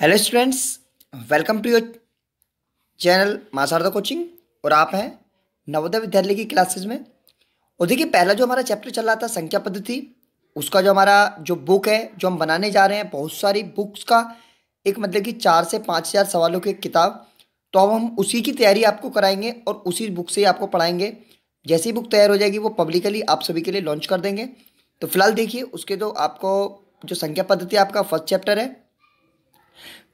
Hello students welcome to your channel Masarda coaching और आप हैं नवोदय विद्यालय की क्लासेस में और देखिए पहला जो हमारा चैप्टर चल रहा था संख्या पद्धति उसका जो हमारा जो बुक है जो हम बनाने जा रहे हैं बहुत सारी बुक्स का एक मतलब कि चार से पाँच हज़ार सवालों की किताब तो अब हम उसी की तैयारी आपको कराएंगे और उसी बुक से ही आपको पढ़ाएंगे जैसी बुक तैयार हो जाएगी वो पब्लिकली आप सभी के लिए लॉन्च कर देंगे तो फिलहाल देखिए उसके जो तो आपको जो संख्या पद्धति आपका फर्स्ट चैप्टर है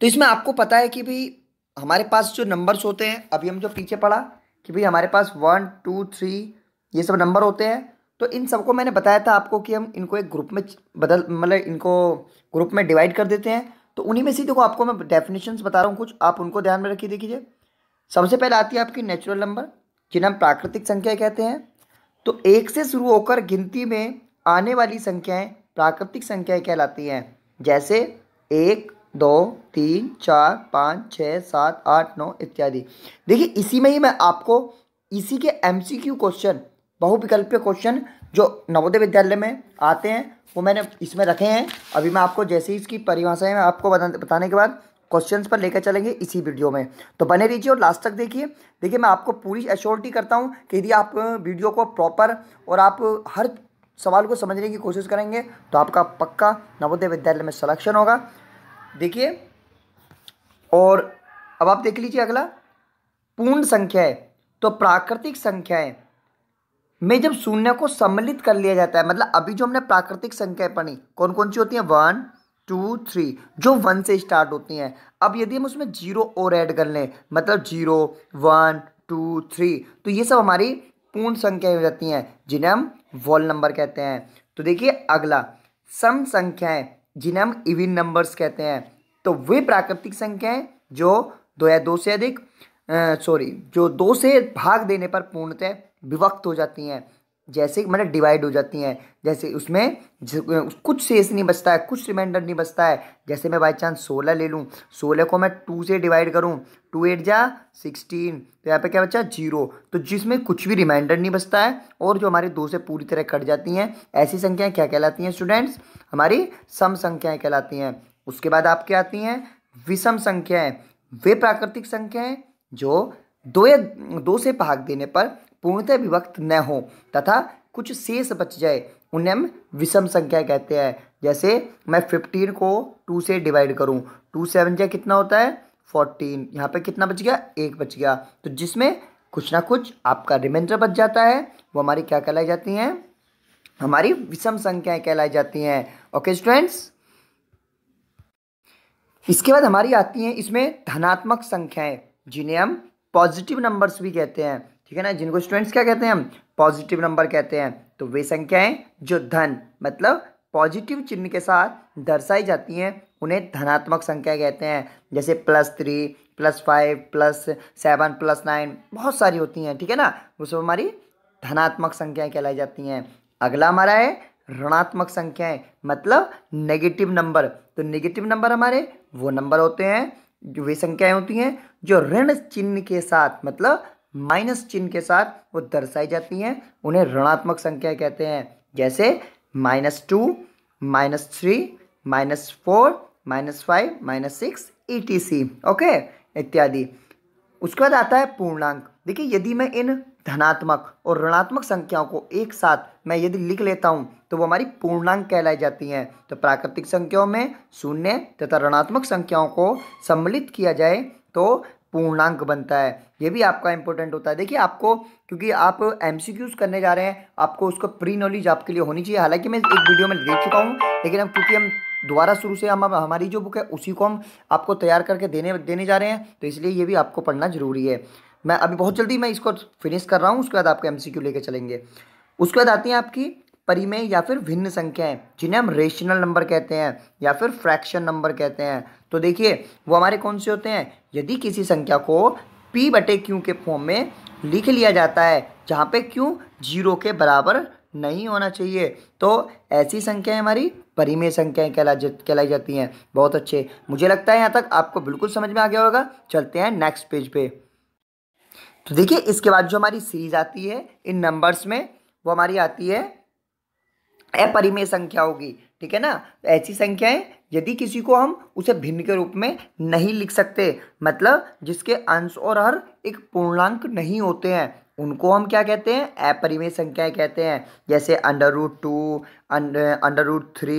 तो इसमें आपको पता है कि भाई हमारे पास जो नंबर्स होते हैं अभी हम जो पीछे पढ़ा कि भाई हमारे पास वन टू थ्री ये सब नंबर होते हैं तो इन सबको मैंने बताया था आपको कि हम इनको एक ग्रुप में बदल मतलब इनको ग्रुप में डिवाइड कर देते हैं तो उन्हीं में से देखो आपको मैं डेफिनेशंस बता रहा हूँ कुछ आप उनको ध्यान में रखिए देखिए सबसे पहले आती है आपकी नेचुरल नंबर जिन्हें हम प्राकृतिक संख्या कहते हैं तो एक से शुरू होकर गिनती में आने वाली संख्याएं प्राकृतिक संख्याएं कहलाती हैं जैसे एक दो तीन चार पाँच छः सात आठ नौ इत्यादि देखिए इसी में ही मैं आपको इसी के एमसीक्यू क्वेश्चन बहुविकल्पीय क्वेश्चन जो नवोदय विद्यालय में आते हैं वो मैंने इसमें रखे हैं अभी मैं आपको जैसे ही इसकी परिभाषाएं मैं आपको बताने के बाद क्वेश्चंस पर लेकर चलेंगे इसी वीडियो में तो बने रहिए और लास्ट तक देखिए देखिए मैं आपको पूरी एश्योरिटी करता हूँ कि यदि आप वीडियो को प्रॉपर और आप हर सवाल को समझने की कोशिश करेंगे तो आपका पक्का नवोदय विद्यालय में सलेक्शन होगा देखिए और अब आप देख लीजिए अगला पूर्ण संख्या है तो प्राकृतिक संख्याएं में जब शून्य को सम्मिलित कर लिया जाता है मतलब अभी जो हमने प्राकृतिक संख्याएं पढ़ी कौन कौन सी होती हैं वन टू थ्री जो वन से स्टार्ट होती हैं अब यदि हम उसमें जीरो और ऐड कर लें मतलब जीरो वन टू थ्री तो ये सब हमारी पूर्ण संख्याएं हो जाती हैं जिन्हें हम वॉल नंबर कहते हैं तो देखिए अगला सम संख्याएं जिन्हें हम इविन नंबर्स कहते हैं तो वे प्राकृतिक संख्याएं जो दो या दो से अधिक सॉरी जो दो से भाग देने पर पूर्णतः विभक्त हो जाती हैं जैसे मतलब डिवाइड हो जाती हैं जैसे उसमें कुछ शेष नहीं बचता है कुछ रिमाइंडर नहीं बचता है जैसे मैं बाई चांस सोलह ले लूँ सोलह को मैं टू से डिवाइड करूँ टू एट जा सिक्सटीन तो यहाँ पे क्या बचा जीरो तो जिसमें कुछ भी रिमाइंडर नहीं बचता है और जो हमारे दो से पूरी तरह कट जाती हैं ऐसी संख्याएँ क्या कहलाती हैं स्टूडेंट्स हमारी सम संख्याएँ कहलाती हैं उसके बाद आप क्या आती हैं विषम संख्याएँ वे प्राकृतिक संख्याएँ जो दो या दो से भाग देने पर पूर्णतः विभक्त न हो तथा कुछ शेष बच जाए उन्हें हम विषम संख्या कहते हैं जैसे मैं फिफ्टीन को टू से डिवाइड करूं टू सेवन जै कितना होता है फोर्टीन यहाँ पे कितना बच गया एक बच गया तो जिसमें कुछ ना कुछ आपका रिमाइंडर बच जाता है वो हमारी क्या कहलाई जाती हैं हमारी विषम संख्याएं कहलाई जाती हैं ओके स्टूडेंट्स इसके बाद हमारी आती हैं इसमें धनात्मक संख्याएं जिन्हें हम पॉजिटिव नंबर्स भी कहते हैं ठीक है ना जिनको स्टूडेंट्स क्या कहते हैं हम पॉजिटिव नंबर कहते हैं तो वे संख्याएं जो धन मतलब पॉजिटिव चिन्ह के साथ दर्शाई जाती हैं उन्हें धनात्मक संख्या कहते हैं जैसे plus three plus five plus seven plus nine बहुत सारी होती हैं ठीक है ना वो सब हमारी धनात्मक संख्याएं कहलाई जाती हैं अगला हमारा है ऋणात्मक संख्याएं मतलब नेगेटिव नंबर तो नेगेटिव नंबर हमारे वो नंबर होते हैं जो वे संख्याएं होती हैं जो ऋण चिन्ह के साथ मतलब माइनस चिन्ह के साथ वो दर्शाई जाती हैं उन्हें ऋणात्मक संख्या कहते हैं जैसे minus two minus three minus four minus five minus six E T C okay इत्यादि उसके बाद आता है पूर्णांक देखिए यदि मैं इन धनात्मक और ऋणात्मक संख्याओं को एक साथ मैं यदि लिख लेता हूँ तो वो हमारी पूर्णांक कहलाई जाती हैं तो प्राकृतिक संख्याओं में शून्य तथा ऋणात्मक संख्याओं को सम्मिलित किया जाए तो पूर्णांक बनता है ये भी आपका इंपॉर्टेंट होता है देखिए आपको क्योंकि आप एम करने जा रहे हैं आपको उसका प्री नॉलेज आपके लिए होनी चाहिए हालांकि मैं एक वीडियो में देख चुका हूँ लेकिन हम क्योंकि हम दोबारा शुरू से हम हमारी जो बुक है उसी को हम आपको तैयार करके देने देने जा रहे हैं तो इसलिए ये भी आपको पढ़ना ज़रूरी है मैं अभी बहुत जल्दी मैं इसको फिनिश कर रहा हूँ उसके बाद आपको एम लेके चलेंगे उसके बाद आती हैं आपकी परिमेय या फिर भिन्न संख्याएं जिन्हें हम रेशनल नंबर कहते हैं या फिर फ्रैक्शन नंबर कहते हैं तो देखिए वो हमारे कौन से होते हैं यदि किसी संख्या को पी बटे क्यू के फॉर्म में लिख लिया जाता है जहाँ पे क्यू जीरो के बराबर नहीं होना चाहिए तो ऐसी संख्याएं हमारी परिमेय संख्याएं कहला कहलाई जाती हैं बहुत अच्छे मुझे लगता है यहाँ तक आपको बिल्कुल समझ में आ गया होगा चलते हैं नेक्स्ट पेज पे तो देखिए इसके बाद जो हमारी सीरीज आती है इन नंबर्स में वो हमारी आती है अपरिमेय संख्या होगी ठीक है ना तो ऐसी संख्याएं यदि किसी को हम उसे भिन्न के रूप में नहीं लिख सकते मतलब जिसके अंश और हर एक पूर्णांक नहीं होते हैं उनको हम क्या कहते हैं अपरिमेय संख्याएं कहते हैं जैसे under root two under root three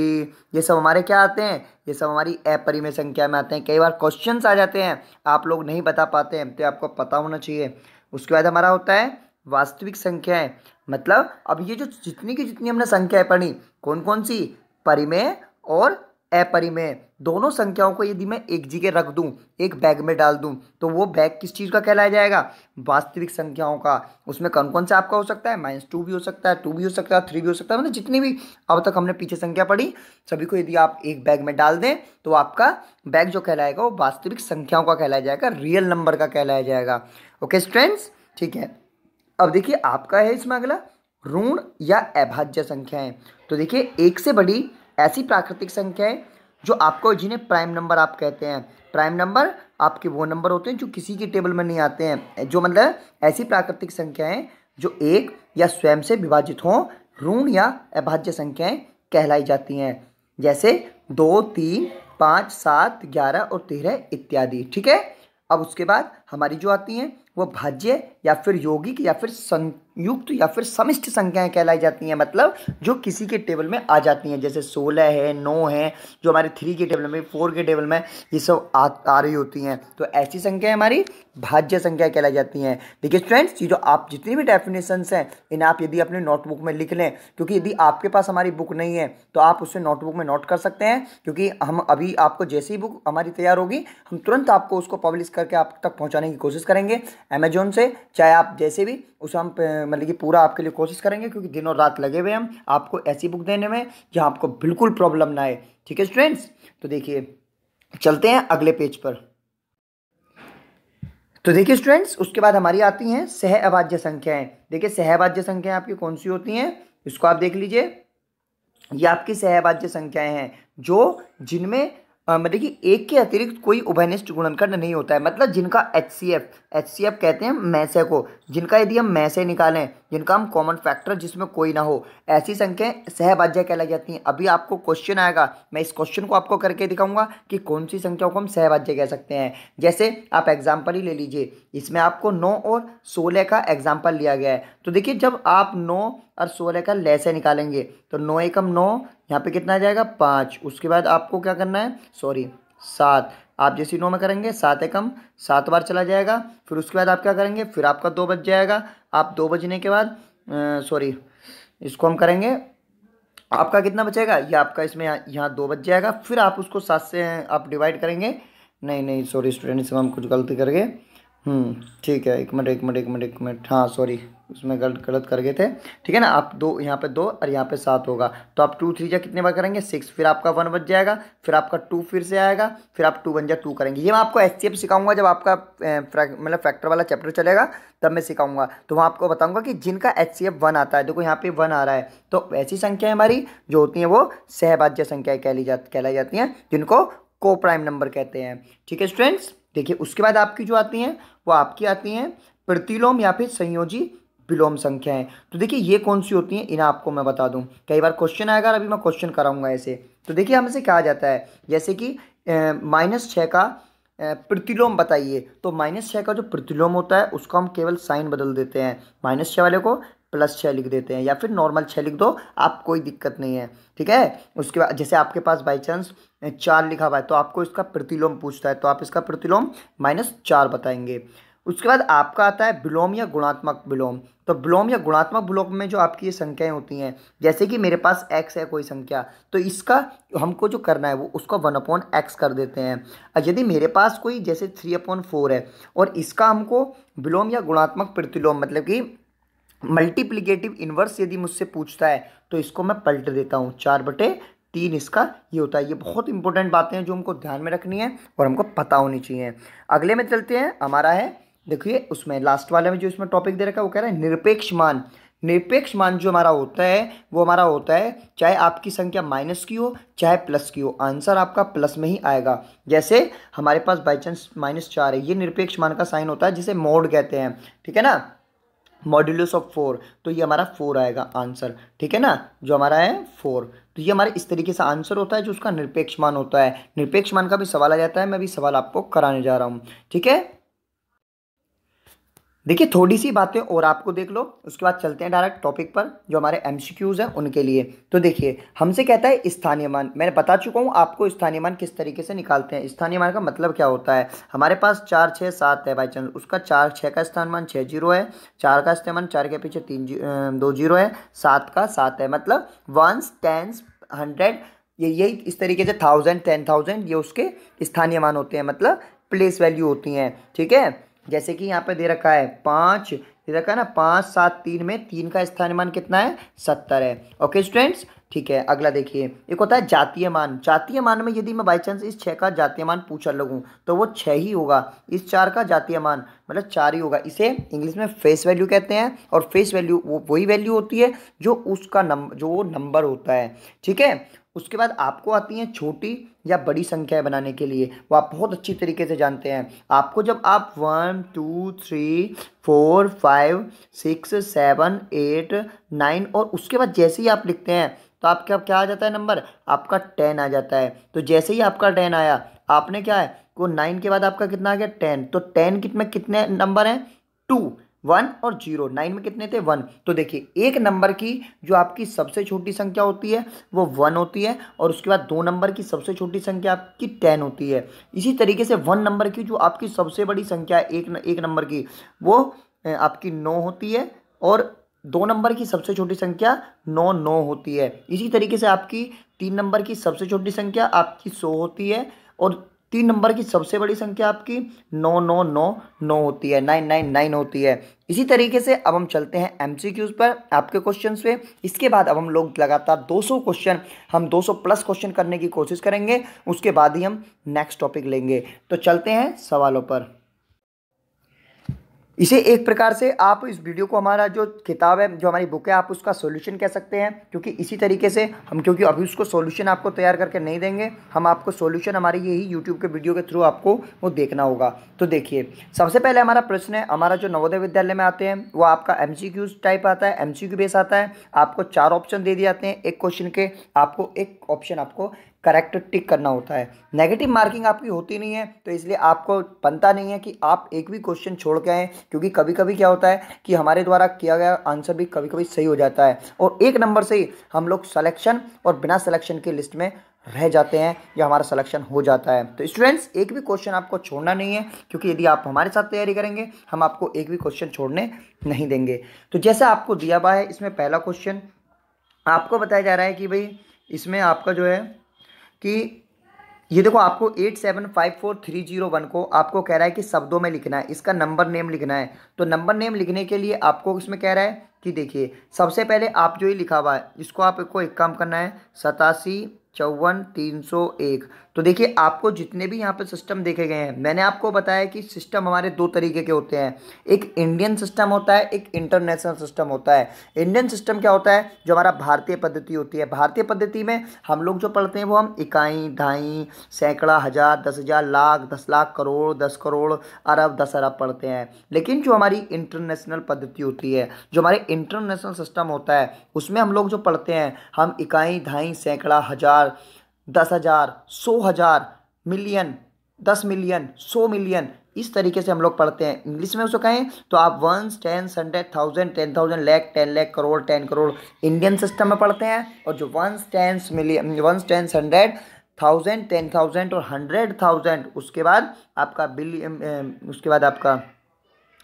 ये सब हमारे क्या आते हैं ये सब हमारी अपरिमेय संख्या में आते हैं कई बार क्वेश्चन आ जाते हैं आप लोग नहीं बता पाते हैं तो आपको पता होना चाहिए उसके बाद हमारा होता है वास्तविक संख्याएं मतलब अब ये जो जितनी की जितनी हमने संख्याएं पढ़ी कौन कौन सी परिमेय और अपरिमेय दोनों संख्याओं को यदि मैं एक जी के रख दूं एक बैग में डाल दूं तो वो बैग किस चीज़ का कहलाया जाएगा वास्तविक संख्याओं का उसमें कौन कौन सा आपका हो सकता है माइनस टू भी हो सकता है टू भी हो सकता है थ्री भी हो सकता है मतलब जितनी भी अब तक हमने पीछे संख्या पढ़ी सभी को यदि आप एक बैग में डाल दें तो आपका बैग जो कहलाएगा वो वास्तविक संख्याओं का कहलाया जाएगा रियल नंबर का कहलाया जाएगा ओके स्ट्रेंड्स ठीक है अब देखिए आपका है इसमें अगला ऋण या अभाज्य संख्याएं तो देखिए एक से बड़ी ऐसी प्राकृतिक संख्याएं जो आपको जिन्हें प्राइम नंबर आप कहते हैं प्राइम नंबर आपके वो नंबर होते हैं जो किसी के टेबल में नहीं आते हैं जो मतलब ऐसी प्राकृतिक संख्याएं जो एक या स्वयं से विभाजित हों ऋण या अभाज्य संख्याएं कहलाई जाती हैं जैसे दो तीन पाँच सात ग्यारह और तेरह इत्यादि ठीक है अब उसके बाद हमारी जो आती हैं वो भाज्य या फिर यौगिक या फिर संयुक्त या फिर समिष्ट संख्याएं कहलाई जाती हैं मतलब जो किसी के टेबल में आ जाती हैं जैसे सोलह है नौ है जो हमारे थ्री के टेबल में फोर के टेबल में ये सब आ, आ रही होती हैं तो ऐसी संख्याएं हमारी भाज्य संख्या कहलाई जाती हैं देखिए फ्रेंड्स ये जो आप जितनी भी डेफिनेशंस हैं इन आप यदि अपने नोटबुक में लिख लें क्योंकि यदि आपके पास हमारी बुक नहीं है तो आप उसे नोटबुक में नोट कर सकते हैं क्योंकि हम अभी आपको जैसी बुक हमारी तैयार होगी हम तुरंत आपको उसको पब्लिश करके आप तक पहुँचाने की कोशिश करेंगे अमेजोन से चाहे आप जैसे भी उसे हम मतलब कि पूरा आपके लिए कोशिश करेंगे क्योंकि दिन और रात लगे हुए हम आपको ऐसी बुक देने में जहाँ आपको बिल्कुल प्रॉब्लम ना आए ठीक है स्टूडेंट्स तो देखिए चलते हैं अगले पेज पर तो देखिए स्टूडेंट्स उसके बाद हमारी आती हैं सह अभाज्य संख्याएं देखिए सह अभाज्य संख्याएं आपकी कौन सी होती हैं इसको आप देख लीजिए ये आपकी अभाज्य संख्याएं हैं जो जिनमें मतलब देखिए एक के अतिरिक्त कोई उभयनिष्ठ गुणनखंड नहीं होता है मतलब जिनका H C F H C F कहते हैं मैसे को जिनका यदि हम मैसे निकालें जिनका हम कॉमन फैक्टर जिसमें कोई ना हो ऐसी संख्याएं सहभाज्य कहलाई जाती हैं अभी आपको क्वेश्चन आएगा मैं इस क्वेश्चन को आपको करके दिखाऊंगा कि कौन सी संख्याओं को हम सहभाज्य कह सकते हैं जैसे आप एग्जाम्पल ही ले लीजिए इसमें आपको नौ और सोलह का एग्जाम्पल लिया गया है तो देखिए जब आप नौ और सोलह का लैसे निकालेंगे तो नौ एकम नौ यहाँ पे कितना आ जाएगा पाँच उसके बाद आपको क्या करना है सॉरी सात आप जैसे नौ में करेंगे सात एकम सात बार चला जाएगा फिर उसके बाद आप क्या करेंगे फिर आपका दो बज जाएगा आप दो बजने के बाद सॉरी इसको हम करेंगे आपका कितना बचेगा ये आपका इसमें यहाँ दो बज जाएगा फिर आप उसको सात से आप डिवाइड करेंगे नहीं नहीं सॉरी स्टूडेंट इसमें हम कुछ गलती कर गए हम्म, ठीक है एक मिनट एक मिनट एक मिनट एक मिनट हाँ सॉरी उसमें गलत गलत कर गए थे ठीक है ना आप दो यहाँ पे दो और यहाँ पे सात होगा तो आप टू थ्री जा कितने बार करेंगे सिक्स फिर आपका वन बच जाएगा फिर आपका टू फिर से आएगा फिर आप टू वन जा टू करेंगे ये मैं आपको एच सिखाऊंगा जब आपका मतलब फैक्टर वाला चैप्टर चलेगा तब मैं सिखाऊंगा तो वहाँ आपको बताऊँगा कि जिनका एच सी वन आता है देखो यहाँ पर वन आ रहा है तो ऐसी संख्याएँ हमारी जो होती हैं वो सहभाज्य संख्याएँ कहली जा कहलाई जाती हैं जिनको को प्राइम नंबर कहते हैं ठीक है स्टूडेंट्स देखिए उसके बाद आपकी जो आती हैं वो आपकी आती हैं प्रतिलोम या फिर संयोजी विलोम संख्याएं तो देखिए ये कौन सी होती हैं इन्हें आपको मैं बता दूं कई बार क्वेश्चन आएगा अभी मैं क्वेश्चन कराऊंगा ऐसे तो देखिए हमसे कहा जाता है जैसे कि माइनस छः का प्रतिलोम बताइए तो माइनस छः का जो प्रतिलोम होता है उसको हम केवल साइन बदल देते हैं माइनस छः वाले को प्लस छः लिख देते हैं या फिर नॉर्मल छः लिख दो आप कोई दिक्कत नहीं है ठीक है उसके बाद जैसे आपके पास बाई चांस चार लिखा हुआ है तो आपको इसका प्रतिलोम पूछता है तो आप इसका प्रतिलोम माइनस चार बताएंगे उसके बाद आपका आता है विलोम या गुणात्मक विलोम तो विलोम या गुणात्मक विलोम में जो आपकी ये संख्याएं होती हैं जैसे कि मेरे पास एक्स है कोई संख्या तो इसका हमको जो करना है वो उसका वन अपॉन एक्स कर देते हैं और यदि मेरे पास कोई जैसे थ्री अपॉन फोर है और इसका हमको विलोम या गुणात्मक प्रतिलोम मतलब कि मल्टीप्लीकेटिव इन्वर्स यदि मुझसे पूछता है तो इसको मैं पलट देता हूँ चार बटे तीन इसका ये होता है ये बहुत इंपॉर्टेंट बातें हैं जो हमको ध्यान में रखनी है और हमको पता होनी चाहिए अगले में चलते हैं हमारा है देखिए उसमें लास्ट वाले में जो इसमें टॉपिक दे रखा है वो कह रहा है निरपेक्ष मान निरपेक्ष मान जो हमारा होता है वो हमारा होता है चाहे आपकी संख्या माइनस की हो चाहे प्लस की हो आंसर आपका प्लस में ही आएगा जैसे हमारे पास बाई चांस माइनस चार है ये निरपेक्ष मान का साइन होता है जिसे मोड कहते हैं ठीक है ना मॉड्यूलस ऑफ फोर तो ये हमारा फोर आएगा आंसर ठीक है ना जो हमारा है फोर तो ये हमारा इस तरीके से आंसर होता है जो उसका निरपेक्ष मान होता है निरपेक्ष मान का भी सवाल आ जाता है मैं भी सवाल आपको कराने जा रहा हूँ ठीक है देखिए थोड़ी सी बातें और आपको देख लो उसके बाद चलते हैं डायरेक्ट टॉपिक पर जो हमारे एम हैं उनके लिए तो देखिए हमसे कहता है स्थानीय मान मैं बता चुका हूँ आपको स्थानीय मान किस तरीके से निकालते हैं स्थानीय मान का मतलब क्या होता है हमारे पास चार छः सात है बाई चांस उसका चार छः का स्थान मान छः जीरो है चार का स्थान मान चार के पीछे तीन जी, दो जीरो है सात का सात है मतलब वंस टेंस हंड्रेड ये यही इस तरीके से थाउजेंड टेन थाउजेंड ये उसके स्थानीय मान होते हैं मतलब प्लेस वैल्यू होती हैं ठीक है जैसे कि यहाँ पे दे रखा है पाँच दे रखा है ना पाँच सात तीन में तीन का स्थानीय मान कितना है सत्तर है ओके स्टूडेंट्स ठीक है अगला देखिए एक होता है जातीय मान जातीय मान में यदि मैं बाई चांस इस छः का जातीय मान पूछा लगूँ तो वो छः ही होगा इस चार का जातीय मान मतलब चार ही होगा इसे इंग्लिश में फेस वैल्यू कहते हैं और फेस वैल्यू वो वही वैल्यू होती है जो उसका नंबर जो वो नंबर होता है ठीक है उसके बाद आपको आती हैं छोटी या बड़ी संख्याएं बनाने के लिए वो आप बहुत अच्छी तरीके से जानते हैं आपको जब आप one two three four five six seven eight nine और उसके बाद जैसे ही आप लिखते हैं तो अब क्या आ जाता है नंबर आपका टेन आ जाता है तो जैसे ही आपका टेन आया आपने क्या है को नाइन के बाद आपका कितना आ गया टेन तो टेन किट में कितने नंबर हैं टू वन और जीरो नाइन में कितने थे वन तो देखिए एक नंबर की जो आपकी सबसे छोटी संख्या होती है वो वन होती है और उसके बाद दो नंबर की सबसे छोटी संख्या आपकी टेन होती है इसी तरीके से वन नंबर की जो आपकी सबसे बड़ी संख्या है एक एक नंबर की वो आपकी नौ होती है और दो नंबर की सबसे छोटी संख्या नौ नौ होती है इसी तरीके से आपकी तीन नंबर की सबसे छोटी संख्या आपकी सौ होती है और तीन नंबर की सबसे बड़ी संख्या आपकी नौ नौ नौ नौ होती है नाइन नाइन नाइन होती है इसी तरीके से अब हम चलते हैं एम पर आपके क्वेश्चन पे इसके बाद अब हम लोग लगातार 200 क्वेश्चन हम 200 प्लस क्वेश्चन करने की कोशिश करेंगे उसके बाद ही हम नेक्स्ट टॉपिक लेंगे तो चलते हैं सवालों पर इसे एक प्रकार से आप इस वीडियो को हमारा जो किताब है जो हमारी बुक है आप उसका सोल्यूशन कह सकते हैं क्योंकि इसी तरीके से हम क्योंकि अभी उसको सोल्यूशन आपको तैयार करके नहीं देंगे हम आपको सोल्यूशन हमारे यही यूट्यूब के वीडियो के थ्रू आपको वो देखना होगा तो देखिए सबसे पहले हमारा प्रश्न है हमारा जो नवोदय विद्यालय में आते हैं वो आपका एम टाइप आता है एम बेस आता है आपको चार ऑप्शन दे दिए जाते हैं एक क्वेश्चन के आपको एक ऑप्शन आपको करेक्ट टिक करना होता है नेगेटिव मार्किंग आपकी होती नहीं है तो इसलिए आपको बनता नहीं है कि आप एक भी क्वेश्चन छोड़ के आएँ क्योंकि कभी कभी क्या होता है कि हमारे द्वारा किया गया आंसर भी कभी कभी सही हो जाता है और एक नंबर से ही हम लोग सलेक्शन और बिना सलेक्शन के लिस्ट में रह जाते हैं या हमारा सलेक्शन हो जाता है तो स्टूडेंट्स एक भी क्वेश्चन आपको छोड़ना नहीं है क्योंकि यदि आप हमारे साथ तैयारी करेंगे हम आपको एक भी क्वेश्चन छोड़ने नहीं देंगे तो जैसा आपको दिया हुआ है इसमें पहला क्वेश्चन आपको बताया जा रहा है कि भाई इसमें आपका जो है कि ये देखो आपको eight seven five four three zero one को आपको कह रहा है कि शब्दों में लिखना है इसका नंबर नेम लिखना है तो नंबर नेम लिखने के लिए आपको इसमें कह रहा है कि देखिए सबसे पहले आप जो ये लिखा हुआ है इसको आपको एक काम करना है सतासी चौवन तीन सौ एक तो देखिए आपको जितने भी यहाँ पे सिस्टम देखे गए हैं मैंने आपको बताया कि सिस्टम हमारे दो तरीके के होते हैं एक इंडियन सिस्टम होता है एक इंटरनेशनल सिस्टम होता है इंडियन सिस्टम क्या होता है जो हमारा भारतीय पद्धति होती है भारतीय पद्धति में हम लोग जो पढ़ते हैं वो हम इकाई ढाई सैकड़ा हज़ार दस हज़ार लाख दस लाख करोड़ दस करोड़ अरब दस अरब पढ़ते हैं लेकिन जो हमारी इंटरनेशनल पद्धति होती है जो हमारे इंटरनेशनल सिस्टम होता है उसमें हम लोग जो पढ़ते हैं हम इकाई ढाई सैकड़ा हज़ार हज़ार दस हज़ार सौ हज़ार मिलियन दस मिलियन सौ मिलियन इस तरीके से हम लोग पढ़ते हैं इंग्लिश में उसको कहें तो आप ones ten hundred thousand ten thousand lakh ten lakh crore ten crore Indian system में पढ़ते हैं और जो ones ten million ones ten hundred thousand ten thousand और हंड्रेड थाउजेंड उसके बाद आपका बिलियन उसके बाद आपका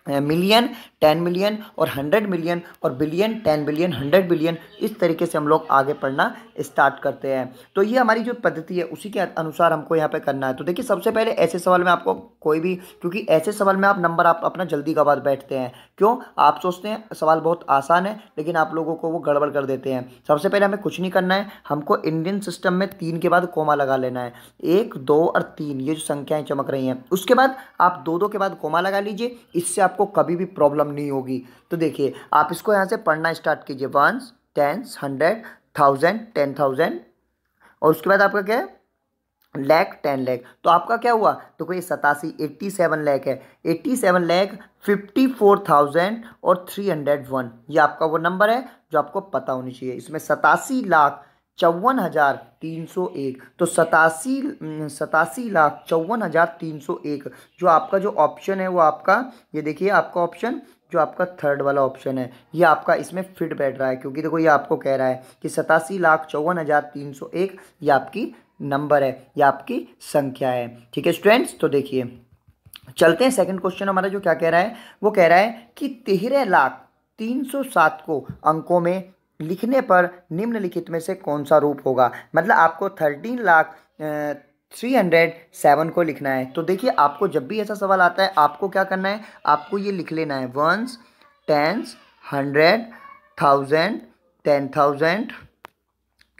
मिलियन टेन मिलियन और हंड्रेड मिलियन और billion ten billion hundred billion इस तरीके से हम लोग आगे पढ़ना स्टार्ट करते हैं तो ये हमारी जो पद्धति है उसी के अनुसार हमको यहाँ पे करना है तो देखिए सबसे पहले ऐसे सवाल में आपको कोई भी क्योंकि ऐसे सवाल में आप नंबर आप अपना जल्दी गवा बैठते हैं क्यों आप सोचते हैं सवाल बहुत आसान है लेकिन आप लोगों को वो गड़बड़ कर देते हैं सबसे पहले हमें कुछ नहीं करना है हमको इंडियन सिस्टम में तीन के बाद कोमा लगा लेना है एक दो और तीन ये जो संख्याएँ चमक रही हैं उसके बाद आप दो दो के बाद कोमा लगा लीजिए इससे आप आपको कभी भी प्रॉब्लम नहीं होगी तो देखिए आप इसको यहाँ से पढ़ना स्टार्ट कीजिए ones tens hundred thousand ten thousand और उसके बाद आपका क्या है लैख टेन लैख तो आपका क्या हुआ तो कोई सतासी एट्टी सेवन लैख है eighty seven lakh fifty four thousand और थ्री हंड्रेड वन ये आपका वो नंबर है जो आपको पता होनी चाहिए इसमें सतासी लाख चौवन हज़ार तीन सौ एक तो सतासी सतासी लाख चौवन हज़ार तीन सौ एक जो आपका जो ऑप्शन है वो आपका ये देखिए आपका ऑप्शन जो आपका थर्ड वाला ऑप्शन है ये आपका इसमें फिट बैठ रहा है क्योंकि देखो ये आपको कह रहा है कि सतासी लाख चौवन हज़ार तीन सौ एक ये आपकी नंबर है ये आपकी संख्या है ठीक है स्टूडेंट्स तो देखिए चलते हैं सेकेंड क्वेश्चन हमारा जो क्या कह रहा है वो कह रहा है कि तेरह लाख तीन सौ सात को अंकों में लिखने पर निम्नलिखित में से कौन सा रूप होगा मतलब आपको thirteen lakh three hundred seven को लिखना है तो देखिए आपको जब भी ऐसा सवाल आता है आपको क्या करना है आपको ये लिख लेना है ones tens hundred thousand ten thousand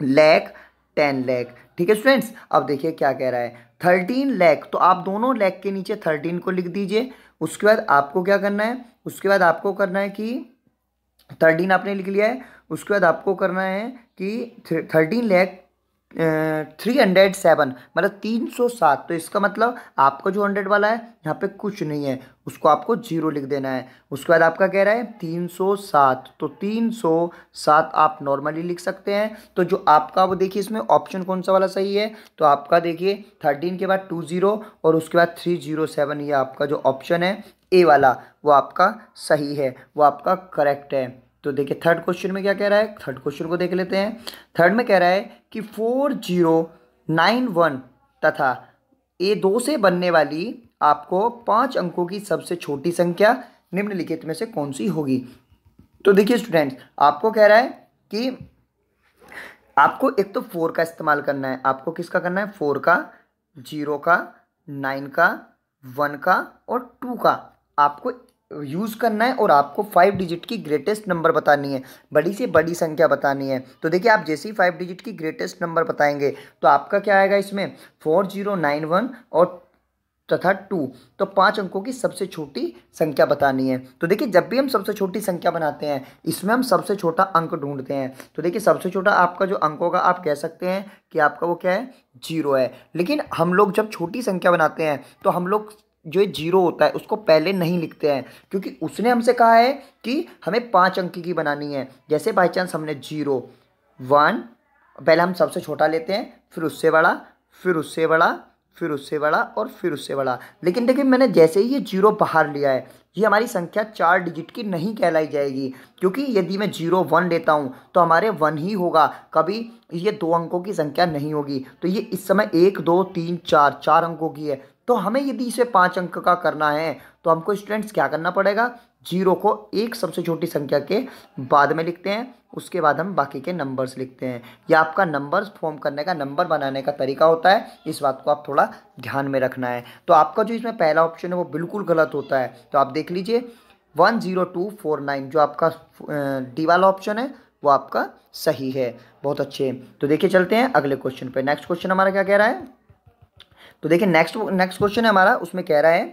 lakh ten lakh ठीक है स्टूडेंट्स अब देखिए क्या कह रहा है थर्टीन लैख तो आप दोनों लैख के नीचे थर्टीन को लिख दीजिए उसके बाद आपको क्या करना है उसके बाद आपको करना है कि थर्टीन आपने लिख लिया है उसके बाद आपको करना है कि thirteen lakh three hundred seven मतलब तीन सौ सात तो इसका मतलब आपका जो हंड्रेड वाला है यहाँ पे कुछ नहीं है उसको आपको जीरो लिख देना है उसके बाद आपका कह रहा है तीन सौ सात तो तीन सौ सात आप नॉर्मली लिख सकते हैं तो जो आपका वो देखिए इसमें ऑप्शन कौन सा वाला सही है तो आपका देखिए थर्टीन के बाद टू ज़ीरो और उसके बाद थ्री जीरो सेवन ये आपका जो ऑप्शन है ए वाला वो आपका सही है वो आपका करेक्ट है तो देखिए थर्ड क्वेश्चन में क्या कह रहा है थर्ड क्वेश्चन को देख लेते हैं थर्ड में कह रहा है कि फोर जीरो नाइन वन तथा ए दो से बनने वाली आपको पांच अंकों की सबसे छोटी संख्या निम्नलिखित में से कौन सी होगी तो देखिए स्टूडेंट्स आपको कह रहा है कि आपको एक तो फोर का इस्तेमाल करना है आपको किसका करना है फोर का जीरो का नाइन का वन का और टू का आपको यूज़ करना है और आपको फाइव डिजिट की ग्रेटेस्ट नंबर बतानी है बड़ी से बड़ी संख्या बतानी है तो देखिए आप जैसे ही फाइव डिजिट की ग्रेटेस्ट नंबर बताएंगे तो आपका क्या आएगा इसमें फोर जीरो नाइन वन और तथा टू तो पांच अंकों की सबसे छोटी संख्या बतानी है तो देखिए जब भी हम सबसे छोटी संख्या बनाते हैं इसमें हम सबसे छोटा अंक ढूंढते हैं तो देखिए सबसे छोटा आपका जो अंक होगा आप कह सकते हैं कि आपका वो क्या है जीरो है लेकिन हम लोग जब छोटी संख्या बनाते हैं तो हम लोग जो जीरो होता है उसको पहले नहीं लिखते हैं क्योंकि उसने हमसे कहा है कि हमें पाँच अंक की बनानी है जैसे बाई चांस हमने जीरो वन पहले हम सबसे छोटा लेते हैं फिर उससे बड़ा फिर उससे बड़ा फिर उससे बड़ा और फिर उससे बड़ा लेकिन देखिए मैंने जैसे ही ये जीरो बाहर लिया है ये हमारी संख्या चार डिजिट की नहीं कहलाई जाएगी क्योंकि यदि मैं जीरो वन लेता हूँ तो हमारे वन ही होगा कभी ये दो अंकों की संख्या नहीं होगी तो ये इस समय एक दो तीन चार चार अंकों की है तो हमें यदि इसे पाँच अंक का करना है तो हमको स्टूडेंट्स क्या करना पड़ेगा जीरो को एक सबसे छोटी संख्या के बाद में लिखते हैं उसके बाद हम बाकी के नंबर्स लिखते हैं यह आपका नंबर्स फॉर्म करने का नंबर बनाने का तरीका होता है इस बात को आप थोड़ा ध्यान में रखना है तो आपका जो इसमें पहला ऑप्शन है वो बिल्कुल गलत होता है तो आप देख लीजिए one zero two four nine जो आपका डी वाला ऑप्शन है वो आपका सही है बहुत अच्छे तो देखिए चलते हैं अगले क्वेश्चन पर नेक्स्ट क्वेश्चन हमारा क्या कह रहा है तो देखिए नेक्स्ट नेक्स्ट क्वेश्चन है हमारा उसमें कह रहा है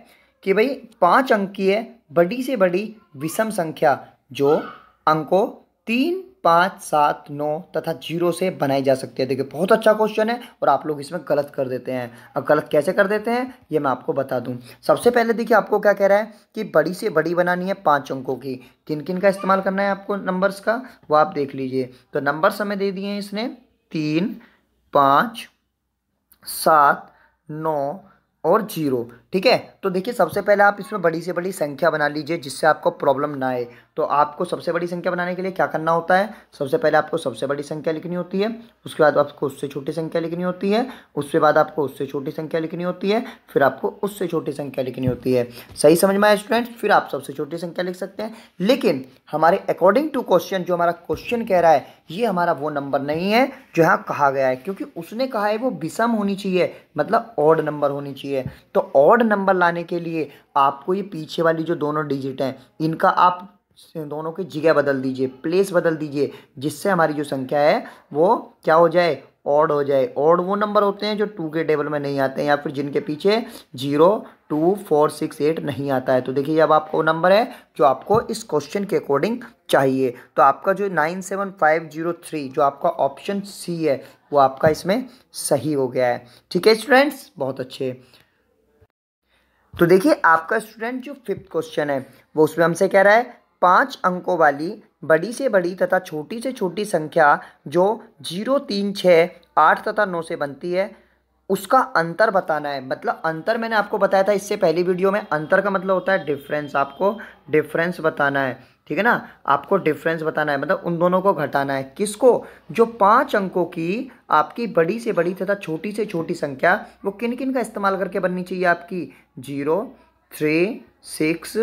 कि भाई पाँच अंक की है बड़ी से बड़ी विषम संख्या जो अंकों तीन पाँच सात नौ तथा जीरो से बनाई जा सकती है देखिए बहुत अच्छा क्वेश्चन है और आप लोग इसमें गलत कर देते हैं अब गलत कैसे कर देते हैं ये मैं आपको बता दूं सबसे पहले देखिए आपको क्या कह रहा है कि बड़ी से बड़ी बनानी है पाँच अंकों की किन किन का इस्तेमाल करना है आपको नंबर्स का वो आप देख लीजिए तो नंबर्स हमें दे दिए हैं इसने तीन पाँच सात नौ और जीरो ठीक है तो देखिए सबसे पहले आप इसमें बड़ी से बड़ी संख्या बना लीजिए जिससे आपको प्रॉब्लम ना आए तो आपको सबसे बड़ी संख्या बनाने के लिए क्या करना होता है सबसे पहले आपको सबसे बड़ी संख्या लिखनी होती है उसके बाद आपको उससे छोटी संख्या लिखनी होती है उसके बाद आपको उससे छोटी संख्या लिखनी होती है फिर आपको उससे छोटी संख्या लिखनी होती है सही समझ में आया स्टूडेंट्स फिर आप सबसे छोटी संख्या लिख सकते हैं लेकिन हमारे अकॉर्डिंग टू क्वेश्चन जो हमारा क्वेश्चन कह रहा है ये हमारा वो नंबर नहीं है जो यहाँ कहा गया है क्योंकि उसने कहा है वो विषम होनी चाहिए मतलब ऑड नंबर होनी चाहिए तो ऑड नंबर लाने के लिए आपको ये पीछे वाली जो दोनों डिजिट हैं इनका आप दोनों की जगह बदल दीजिए प्लेस बदल दीजिए जिससे हमारी जो संख्या है वो क्या हो जाए ऑड हो जाए ऑड वो नंबर होते हैं जो टू के टेबल में नहीं आते हैं या फिर जिनके पीछे zero two four six eight नहीं आता है तो देखिए अब आपको नंबर है जो आपको इस क्वेश्चन के अकॉर्डिंग चाहिए तो आपका जो nine seven five zero three जो आपका ऑप्शन सी है वो आपका इसमें सही हो गया है ठीक है स्टूडेंट्स बहुत अच्छे तो देखिए आपका स्टूडेंट जो फिफ्थ क्वेश्चन है वो उसमें हमसे कह रहा है पाँच अंकों वाली बड़ी से बड़ी तथा छोटी से छोटी संख्या जो जीरो तीन छः आठ तथा नौ से बनती है उसका अंतर बताना है मतलब अंतर मैंने आपको बताया था इससे पहली वीडियो में अंतर का मतलब होता है डिफरेंस आपको डिफरेंस बताना है ठीक है ना आपको डिफरेंस बताना है मतलब उन दोनों को घटाना है किसको जो पांच अंकों की आपकी बड़ी से बड़ी तथा छोटी से छोटी संख्या वो किन किन का इस्तेमाल करके बननी चाहिए आपकी जीरो थ्री सिक्स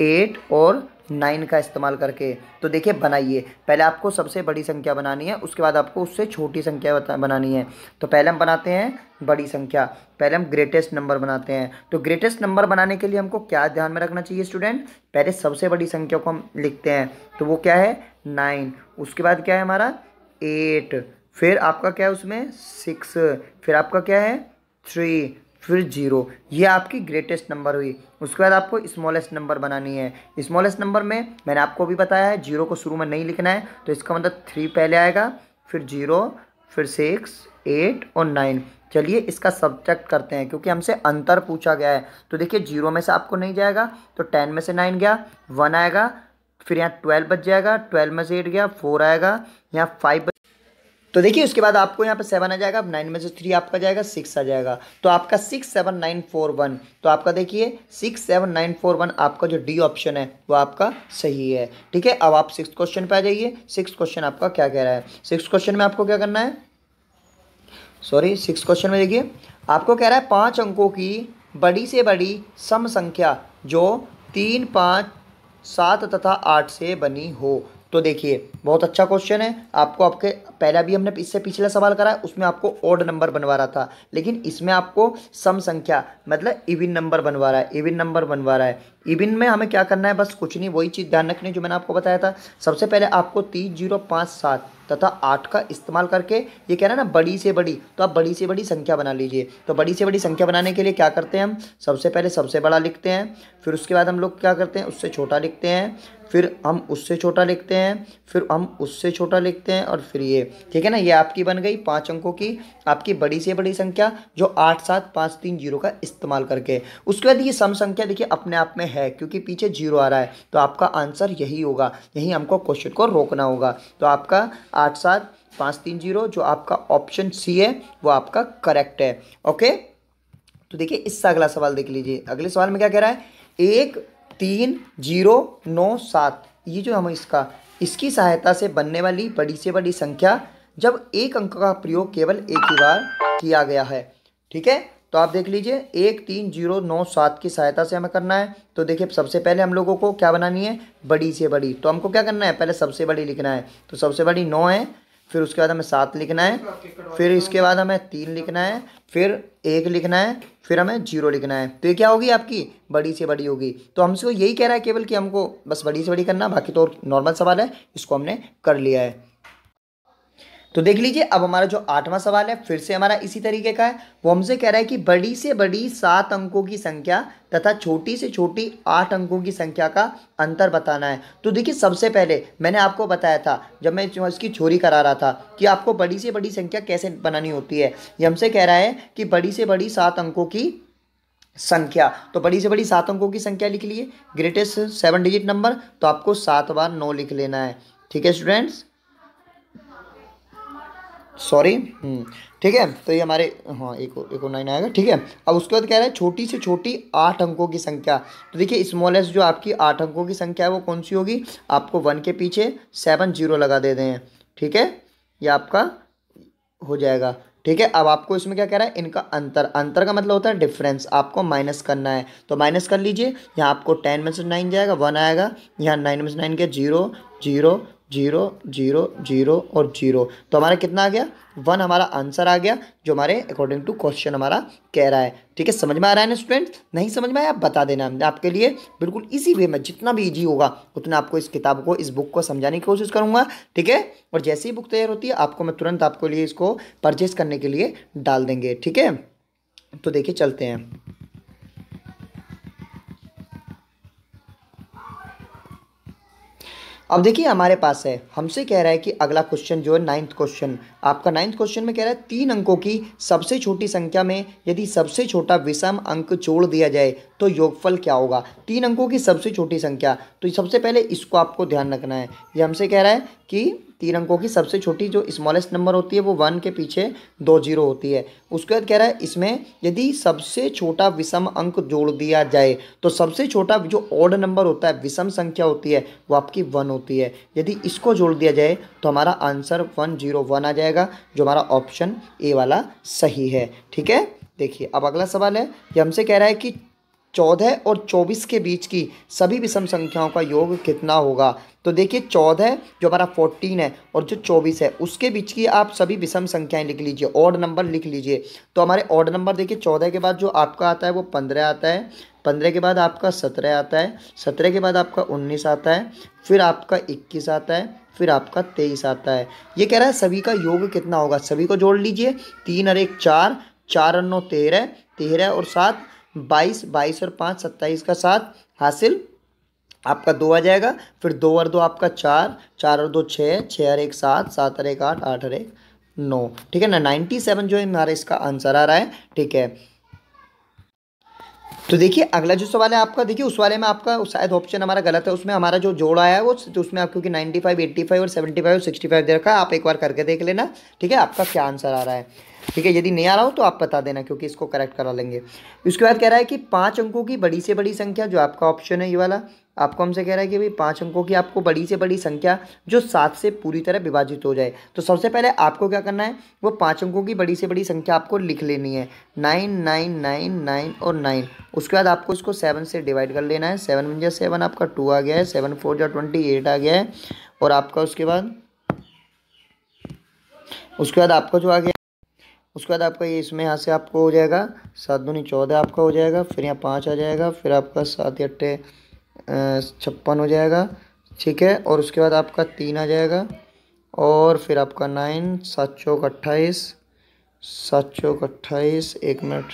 एट और नाइन का इस्तेमाल करके तो देखिए बनाइए पहले आपको सबसे बड़ी संख्या बनानी है उसके बाद आपको उससे छोटी संख्या बनानी है तो पहले हम बनाते हैं बड़ी संख्या पहले हम ग्रेटेस्ट नंबर बनाते हैं तो ग्रेटेस्ट नंबर बनाने के लिए हमको क्या ध्यान में रखना चाहिए स्टूडेंट पहले सबसे बड़ी संख्या को हम लिखते हैं तो वो क्या है नाइन उसके बाद क्या है हमारा एट फिर आपका क्या है उसमें सिक्स फिर आपका क्या है थ्री फिर जीरो ये आपकी ग्रेटेस्ट नंबर हुई उसके बाद आपको स्मॉलेस्ट नंबर बनानी है स्मॉलेस्ट नंबर में मैंने आपको भी बताया है जीरो को शुरू में नहीं लिखना है तो इसका मतलब थ्री पहले आएगा फिर जीरो फिर सिक्स एट और नाइन चलिए इसका सब्जेक्ट करते हैं क्योंकि हमसे अंतर पूछा गया है तो देखिए जीरो में से आपको नहीं जाएगा तो टेन में से नाइन गया वन आएगा फिर यहाँ ट्वेल्व बच जाएगा ट्वेल्व में से एट गया फोर आएगा यहाँ फाइव तो देखिए उसके बाद आपको यहाँ पे सेवन आ जाएगा नाइन में से थ्री आपका जाएगा सिक्स आ जाएगा तो आपका six seven nine four one तो आपका देखिए six seven nine four one आपका जो डी ऑप्शन है वो आपका सही है ठीक है अब आप सिक्स क्वेश्चन पे आ जाइए सिक्स क्वेश्चन आपका क्या कह रहा है सिक्स क्वेश्चन में आपको क्या करना है सॉरी सिक्स क्वेश्चन में देखिए आपको कह रहा है पाँच अंकों की बड़ी से बड़ी सम संख्या जो तीन पाँच सात तथा आठ से बनी हो तो देखिए बहुत अच्छा क्वेश्चन है आपको आपके पहला भी हमने इससे पिछला सवाल है उसमें आपको ओड नंबर बनवा रहा था लेकिन इसमें आपको सम संख्या मतलब इविन नंबर बनवा रहा है इविन नंबर बनवा रहा है इविन में हमें क्या करना है बस कुछ नहीं वही चीज़ ध्यान रखनी जो मैंने आपको बताया था सबसे पहले आपको तीस जीरो पाँच सात तथा आठ का इस्तेमाल करके ये कह रहा है ना बड़ी से बड़ी तो आप बड़ी से बड़ी संख्या बना लीजिए तो बड़ी से बड़ी संख्या बनाने के लिए क्या करते हैं हम सबसे पहले सबसे बड़ा लिखते हैं फिर उसके बाद हम लोग क्या करते हैं उससे छोटा लिखते हैं फिर हम उससे छोटा लिखते हैं फिर हम उससे छोटा लिखते हैं और फिर ये ठीक है ना ये आपकी बन गई पाँच अंकों की आपकी बड़ी से बड़ी संख्या जो आठ सात पाँच तीन जीरो का इस्तेमाल करके उसके बाद ये सम संख्या देखिए अपने आप में है क्योंकि पीछे जीरो आ रहा है तो आपका आंसर यही होगा यही हमको क्वेश्चन को रोकना होगा तो आपका आठ सात पाँच तीन जीरो जो आपका ऑप्शन सी है वो आपका करेक्ट है ओके तो देखिए इससे अगला सवाल देख लीजिए अगले सवाल में क्या कह रहा है एक तीन जीरो नौ सात ये जो हम इसका इसकी सहायता से बनने वाली बड़ी से बड़ी संख्या जब एक अंक का प्रयोग केवल एक ही बार किया गया है ठीक है तो आप देख लीजिए एक तीन जीरो नौ सात की सहायता से हमें करना है तो देखिए सबसे पहले हम लोगों को क्या बनानी है बड़ी से बड़ी तो हमको क्या करना है पहले सबसे बड़ी लिखना है तो सबसे बड़ी नौ है फिर उसके बाद हमें सात लिखना है फिर इसके बाद हमें तीन लिखना है फिर एक लिखना है फिर हमें जीरो लिखना है तो ये क्या होगी आपकी बड़ी से बड़ी होगी तो हमसे यही कह रहा है केवल कि हमको बस बड़ी से बड़ी करना बाकी तो नॉर्मल सवाल है इसको हमने कर लिया है तो देख लीजिए अब हमारा जो आठवां सवाल है फिर से हमारा इसी तरीके का है वो हमसे कह रहा है कि बड़ी से बड़ी सात अंकों की संख्या तथा छोटी से छोटी आठ अंकों की संख्या का अंतर बताना है तो देखिए सबसे पहले मैंने आपको बताया था जब मैं इसकी छोरी करा रहा था कि आपको बड़ी से बड़ी संख्या कैसे बनानी होती है ये हमसे कह रहा है कि बड़ी से बड़ी सात अंकों की संख्या तो बड़ी से बड़ी सात अंकों की संख्या लिख लिए ग्रेटेस्ट सेवन डिजिट नंबर तो आपको सात बार नौ लिख लेना है ठीक है स्टूडेंट्स सॉरी हम्म। ठीक है तो ये हमारे हाँ एक एक नाइन आएगा ठीक है अब उसके बाद कह रहे है छोटी से छोटी आठ अंकों की संख्या तो देखिए स्मॉलेस्ट जो आपकी आठ अंकों की संख्या है वो कौन सी होगी आपको वन के पीछे सेवन जीरो लगा दे दें ठीक है ये आपका हो जाएगा ठीक है अब आपको इसमें क्या कह रहा है इनका अंतर अंतर का मतलब होता है डिफरेंस आपको माइनस करना है तो माइनस कर लीजिए यहाँ आपको टेन में से नाइन जाएगा वन आएगा यहाँ नाइन में से नाइन के zero zero zero zero zero और जीरो तो हमारा कितना आ गया वन हमारा आंसर आ गया जो हमारे अकॉर्डिंग टू क्वेश्चन हमारा कह रहा है ठीक है समझ में आ रहा है ना स्टूडेंट नहीं समझ में आया आप बता देना हमने आपके लिए बिल्कुल इजी वे में जितना भी इजी होगा उतना आपको इस किताब को इस बुक को समझाने की कोशिश करूँगा ठीक है और जैसे ही बुक तैयार होती है आपको मैं तुरंत आपके लिए इसको परचेज करने के लिए डाल देंगे ठीक है तो देखिए चलते हैं अब देखिए हमारे पास है हमसे कह रहा है कि अगला क्वेश्चन जो है नाइन्थ क्वेश्चन आपका नाइन्थ क्वेश्चन में कह रहा है तीन अंकों की सबसे छोटी संख्या में यदि सबसे छोटा विषम अंक जोड़ दिया जाए तो योगफल क्या होगा तीन अंकों की सबसे छोटी संख्या तो सबसे पहले इसको आपको ध्यान रखना है ये हमसे कह रहा है कि तीन अंकों की सबसे छोटी जो स्मॉलेस्ट नंबर होती है वो वन के पीछे दो जीरो होती है उसके बाद कह रहा है इसमें यदि सबसे छोटा विषम अंक जोड़ दिया जाए तो सबसे छोटा जो ऑड नंबर होता है विषम संख्या होती है वो आपकी वन होती है यदि इसको जोड़ दिया जाए तो हमारा आंसर वन जीरो वन आ जाएगा जो हमारा ऑप्शन ए वाला सही है ठीक है देखिए अब अगला सवाल है ये हमसे कह रहा है कि चौदह और चौबीस के बीच की सभी विषम संख्याओं का योग कितना होगा तो देखिए चौदह जो हमारा फोर्टीन है और जो चौबीस है उसके बीच की आप सभी विषम संख्याएं लिख लीजिए ऑड नंबर लिख लीजिए तो हमारे ऑड नंबर देखिए चौदह के बाद जो आपका आता है वो पंद्रह आता है पंद्रह के बाद आपका सत्रह आता है सत्रह के बाद आपका उन्नीस आता है फिर आपका इक्कीस आता है फिर आपका तेईस आता है ये कह रहा है सभी का योग कितना होगा सभी को जोड़ लीजिए तीन और एक चार चार और नौ तेरह तेरह और सात बाईस बाईस और पाँच सत्ताईस का सात हासिल आपका दो आ जाएगा फिर दो और दो आपका चार चार और दो छः छः और एक सात सात और एक आठ आठ और एक नौ ठीक है ना नाइन्टी सेवन जो है हमारा इसका आंसर आ रहा है ठीक है तो देखिए अगला जो सवाल है आपका देखिए उस वाले में आपका शायद ऑप्शन हमारा गलत है उसमें हमारा जो जोड़ आया है वो तो उसमें आप क्योंकि नाइन्टी फाइव एट्टी फाइव और सेवेंटी फाइव और सिक्सटी फाइव दे रखा है आप एक बार करके देख लेना ठीक है आपका क्या आंसर आ रहा है ठीक है यदि नहीं आ रहा हो तो आप बता देना क्योंकि इसको करेक्ट करा लेंगे उसके बाद कह रहा है कि पाँच अंकों की बड़ी से बड़ी संख्या जो आपका ऑप्शन है ये वाला आपको हमसे कह रहा है कि भाई पाँच अंकों की आपको बड़ी से बड़ी संख्या जो सात से पूरी तरह विभाजित हो जाए तो सबसे पहले आपको क्या करना है वो पाँच अंकों की बड़ी से बड़ी संख्या आपको लिख लेनी है नाइन नाइन नाइन नाइन और नाइन उसके बाद आपको इसको सेवन से डिवाइड कर लेना है सेवन वन सेवन आपका टू आ गया है सेवन फोर जो ट्वेंटी एट आ गया है और आपका उसके बाद उसके बाद आपका जो आ गया उसके बाद आपका ये इसमें यहाँ से आपको हो जाएगा सात दूनी चौदह आपका हो जाएगा फिर यहाँ पाँच आ जाएगा फिर आपका सात अट्ठे छप्पन हो जाएगा ठीक है और उसके बाद आपका तीन आ जाएगा और फिर आपका नाइन सात चौक अट्ठाईस सात चौक अट्ठाईस एक मिनट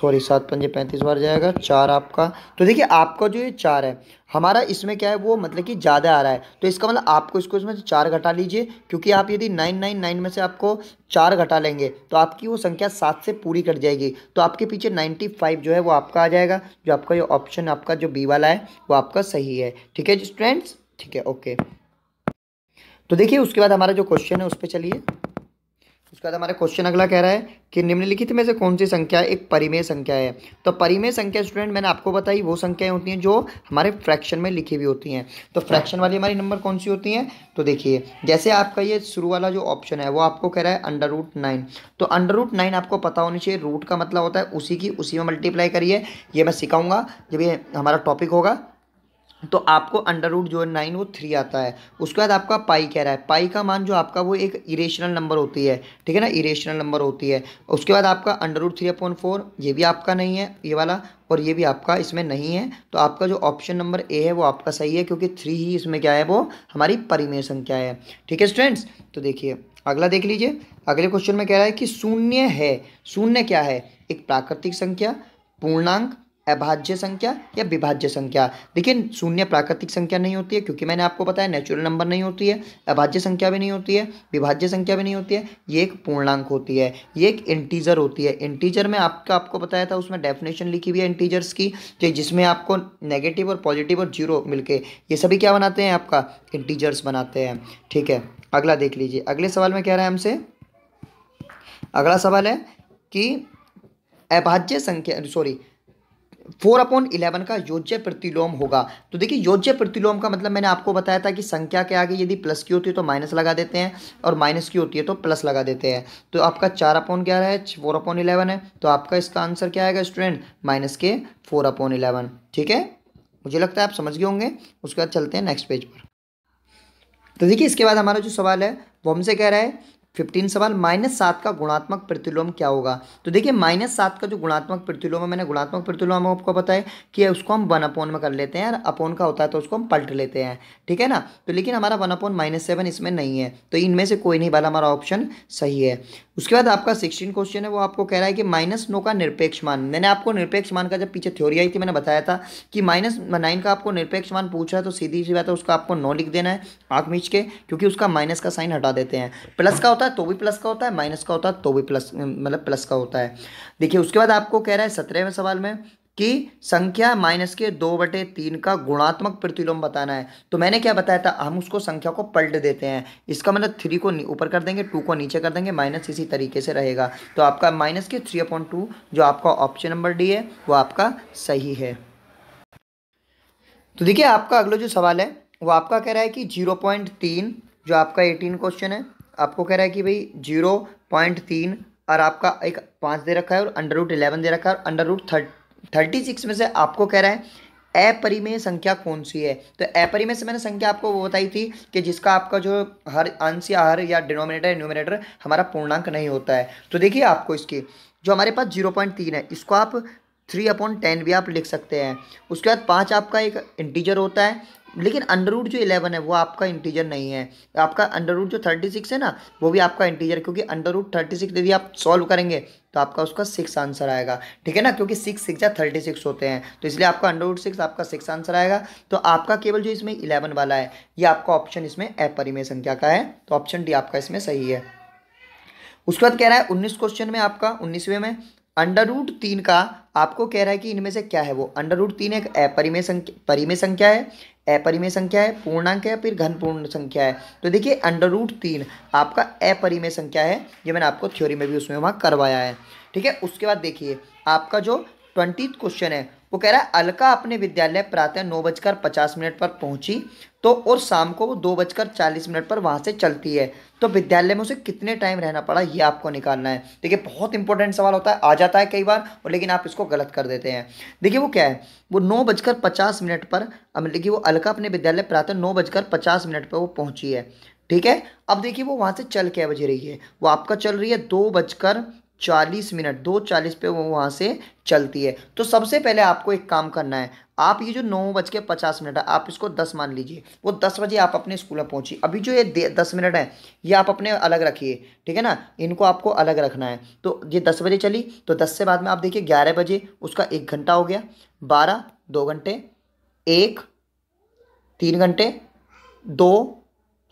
सॉरी सात पंजे पैंतीस बार जाएगा चार आपका तो देखिए आपका जो ये चार है हमारा इसमें क्या है वो मतलब कि ज़्यादा आ रहा है तो इसका मतलब आपको इसको इसमें से चार घटा लीजिए क्योंकि आप यदि नाइन नाइन नाइन में से आपको चार घटा लेंगे तो आपकी वो संख्या सात से पूरी कट जाएगी तो आपके पीछे नाइन्टी फाइव जो है वो आपका आ जाएगा जो आपका ये ऑप्शन आपका जो बी वाला है वो आपका सही है ठीक है स्टूडेंट्स ठीक है ओके तो देखिए उसके बाद हमारा जो क्वेश्चन है उस पर चलिए उसके बाद हमारा क्वेश्चन अगला कह रहा है कि निम्नलिखित में से कौन सी संख्या एक परिमेय संख्या है तो परिमेय संख्या स्टूडेंट मैंने आपको बताई वो संख्याएं होती हैं जो हमारे फ्रैक्शन में लिखी हुई होती हैं तो फ्रैक्शन वाली हमारी नंबर कौन सी होती हैं तो देखिए जैसे आपका ये शुरू वाला जो ऑप्शन है वो आपको कह रहा है अंडर रूट नाइन तो अंडर रूट नाइन आपको पता होनी चाहिए रूट का मतलब होता है उसी की उसी में मल्टीप्लाई करिए ये मैं सिखाऊंगा जब ये हमारा टॉपिक होगा तो आपको अंडर रूट जो है नाइन वो थ्री आता है उसके बाद आपका पाई कह रहा है पाई का मान जो आपका वो एक इरेशनल नंबर होती है ठीक है ना इरेशनल नंबर होती है उसके बाद आपका under root three upon four ये भी आपका नहीं है ये वाला और ये भी आपका इसमें नहीं है तो आपका जो ऑप्शन नंबर ए है वो आपका सही है क्योंकि थ्री ही इसमें क्या है वो हमारी परिमेय संख्या है ठीक है स्टूडेंट्स तो देखिए अगला देख लीजिए अगले क्वेश्चन में कह रहा है कि शून्य है शून्य क्या है एक प्राकृतिक संख्या पूर्णांक अभाज्य संख्या या विभाज्य संख्या देखिए शून्य प्राकृतिक संख्या नहीं होती है क्योंकि मैंने आपको बताया नेचुरल नंबर नहीं होती है अभाज्य संख्या भी नहीं होती है विभाज्य संख्या भी नहीं होती है ये एक पूर्णांक होती है ये एक इंटीजर होती है इंटीजर में आपका आपको बताया था उसमें डेफिनेशन लिखी हुई है इंटीजर्स की जो जिसमें आपको नेगेटिव और पॉजिटिव और जीरो मिलके ये सभी क्या बनाते हैं आपका इंटीजर्स बनाते हैं ठीक है अगला देख लीजिए अगले सवाल में कह रहा है हमसे अगला सवाल है कि अभाज्य संख्या सॉरी फोर अपॉन इलेवन का योज्य प्रतिलोम होगा तो देखिए योज्य प्रतिलोम का मतलब मैंने आपको बताया था कि संख्या के आगे यदि प्लस की होती है तो माइनस लगा देते हैं और माइनस की होती है तो प्लस लगा देते हैं तो आपका चार अपॉन ग्यारह है फोर अपॉन इलेवन है तो आपका इसका आंसर क्या आएगा स्टूडेंट माइनस के फोर अपॉन इलेवन ठीक है मुझे लगता है आप समझ गए होंगे उसके बाद चलते हैं नेक्स्ट पेज पर तो देखिए इसके बाद हमारा जो सवाल है वो हमसे कह रहा है फिफ्टीन सवाल माइनस सात का गुणात्मक प्रतिलोम क्या होगा तो देखिए माइनस सात का जो गुणात्मक प्रतिलोम है मैंने गुणात्मक प्रतिलोम आपको बताया कि उसको हम वन अपोन में कर लेते हैं और अपोन का होता है तो उसको हम पलट लेते हैं ठीक है ना तो लेकिन हमारा वन अपोन माइनस सेवन इसमें नहीं है तो इनमें से कोई नहीं वाला हमारा ऑप्शन सही है उसके बाद आपका सिक्सटीन क्वेश्चन है वो आपको कह रहा है कि माइनस नो का निरपेक्ष मान मैंने आपको निरपेक्ष मान का जब पीछे थ्योरी आई थी मैंने बताया था कि माइनस नाइन का आपको निरपेक्ष मान पूछ रहा है तो सीधी सी बात है उसका आपको नो लिख देना है आँख मीच के क्योंकि उसका माइनस का साइन हटा देते हैं प्लस का होता है तो भी प्लस का होता है माइनस का होता है तो भी प्लस मतलब प्लस का होता है देखिए उसके बाद आपको कह रहा है सत्रहवें सवाल में कि संख्या माइनस के दो बटे तीन का गुणात्मक प्रतिलोम बताना है तो मैंने क्या बताया था हम उसको संख्या को पलट देते हैं इसका मतलब थ्री को ऊपर कर देंगे टू को नीचे कर देंगे माइनस इसी तरीके से रहेगा तो आपका माइनस के थ्री अपॉइंट टू जो आपका ऑप्शन नंबर डी है वो आपका सही है तो देखिए आपका अगला जो सवाल है वो आपका कह रहा है कि जीरो पॉइंट तीन जो आपका एटीन क्वेश्चन है आपको कह रहा है कि भाई जीरो पॉइंट तीन और आपका एक पाँच दे रखा है और अंडर रूट इलेवन दे रखा है और अंडर रूट थर्ट थर्टी सिक्स में से आपको कह रहा है अपरिमेय संख्या कौन सी है तो अपरिमेय से मैंने संख्या आपको वो बताई थी कि जिसका आपका जो हर अंश या हर या डिनोमिनेटर न्यूमिनेटर हमारा पूर्णांक नहीं होता है तो देखिए आपको इसकी जो हमारे पास जीरो पॉइंट तीन है इसको आप थ्री अपॉन टेन भी आप लिख सकते हैं उसके बाद पाँच आपका एक इंटीजर होता है लेकिन अंडर रूट जो इलेवन है वो आपका इंटीजर नहीं है आपका अंडर रूट जो थर्टी सिक्स है ना वो भी आपका इंटीजर क्योंकि अंडर रूट थर्टी सिक्स यदि आप सॉल्व करेंगे तो आपका उसका सिक्स आंसर आएगा ठीक है ना क्योंकि सिक्स सिक्स या थर्टी सिक्स होते हैं तो इसलिए आपका अंडर रूट सिक्स आपका सिक्स आंसर आएगा तो आपका केवल जो इसमें इलेवन वाला है ये आपका ऑप्शन इसमें अपरिमेय संख्या का है तो ऑप्शन डी आपका इसमें सही है उसके बाद कह रहा है उन्नीस क्वेश्चन में आपका उन्नीसवें में अंडर रूट तीन का आपको कह रहा है कि इनमें से क्या है वो अंडर रूट तीन एक अपरिमेय संख्या परिमेय संख्या है अपरिमेय संख्या है पूर्णांक है फिर घन पूर्ण संख्या है तो देखिए अंडर रूट तीन आपका अपरिमेय संख्या है ये मैंने आपको थ्योरी में भी उसमें वहाँ करवाया है ठीक है उसके बाद देखिए आपका जो ट्वेंटी क्वेश्चन है वो कह रहा है अलका अपने विद्यालय प्रातः नौ बजकर पचास मिनट पर पहुंची तो और शाम को वो दो बजकर चालीस मिनट पर वहाँ से चलती है तो विद्यालय में उसे कितने टाइम रहना पड़ा ये आपको निकालना है देखिए बहुत इंपॉर्टेंट सवाल होता है आ जाता है कई बार और लेकिन आप इसको गलत कर देते हैं देखिए वो क्या है वो नौ बजकर पचास मिनट पर देखिए वो अलका अपने विद्यालय प्रातः नौ बजकर पचास मिनट पर वो पहुंची है ठीक है अब देखिए वो वहाँ से चल क्या बज रही है वो आपका चल रही है दो बजकर चालीस मिनट दो चालीस पे वो वहाँ से चलती है तो सबसे पहले आपको एक काम करना है आप ये जो नौ बज के पचास मिनट है आप इसको दस मान लीजिए वो दस बजे आप अपने स्कूल में पहुँची अभी जो ये दस मिनट है ये आप अपने अलग रखिए ठीक है ना इनको आपको अलग रखना है तो ये दस बजे चली तो दस से बाद में आप देखिए ग्यारह बजे उसका एक घंटा हो गया बारह दो घंटे एक तीन घंटे दो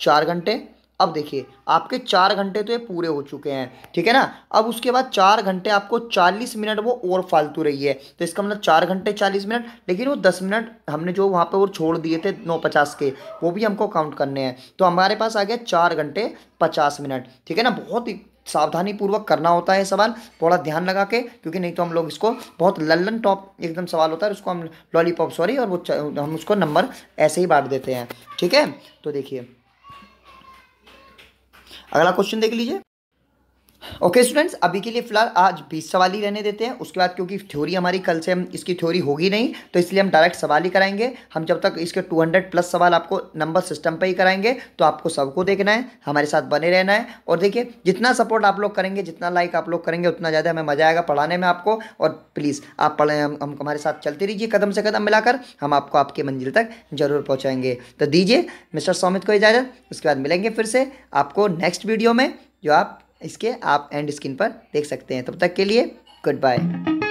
चार घंटे अब देखिए आपके चार घंटे तो ये पूरे हो चुके हैं ठीक है ना अब उसके बाद चार घंटे आपको चालीस मिनट वो और फालतू रही है तो इसका मतलब चार घंटे चालीस मिनट लेकिन वो दस मिनट हमने जो वहाँ पे और छोड़ दिए थे नौ पचास के वो भी हमको काउंट करने हैं तो हमारे पास आ गया चार घंटे पचास मिनट ठीक है ना बहुत ही सावधानी पूर्वक करना होता है सवाल थोड़ा ध्यान लगा के क्योंकि नहीं तो हम लोग इसको बहुत लल्लन टॉप एकदम सवाल होता है उसको हम लॉलीपॉप सॉरी और वो हम उसको नंबर ऐसे ही बांट देते हैं ठीक है तो देखिए अगला क्वेश्चन देख लीजिए ओके स्टूडेंट्स अभी के लिए फिलहाल आज बीस सवाल ही रहने देते हैं उसके बाद क्योंकि थ्योरी हमारी कल से हम इसकी थ्योरी होगी नहीं तो इसलिए हम डायरेक्ट सवाल ही कराएंगे हम जब तक इसके 200 प्लस सवाल आपको नंबर सिस्टम पे ही कराएंगे तो आपको सबको देखना है हमारे साथ बने रहना है और देखिए जितना सपोर्ट आप लोग करेंगे जितना लाइक आप लोग करेंगे उतना ज़्यादा हमें मज़ा आएगा पढ़ाने में आपको और प्लीज़ आप पढ़ें हम, हम हमारे साथ चलते रहिए कदम से कदम मिलाकर हम आपको आपकी मंजिल तक ज़रूर पहुँचाएंगे तो दीजिए मिस्टर सौमित को इजाज़त उसके बाद मिलेंगे फिर से आपको नेक्स्ट वीडियो में जो आप इसके आप एंड स्क्रीन पर देख सकते हैं तब तक के लिए गुड बाय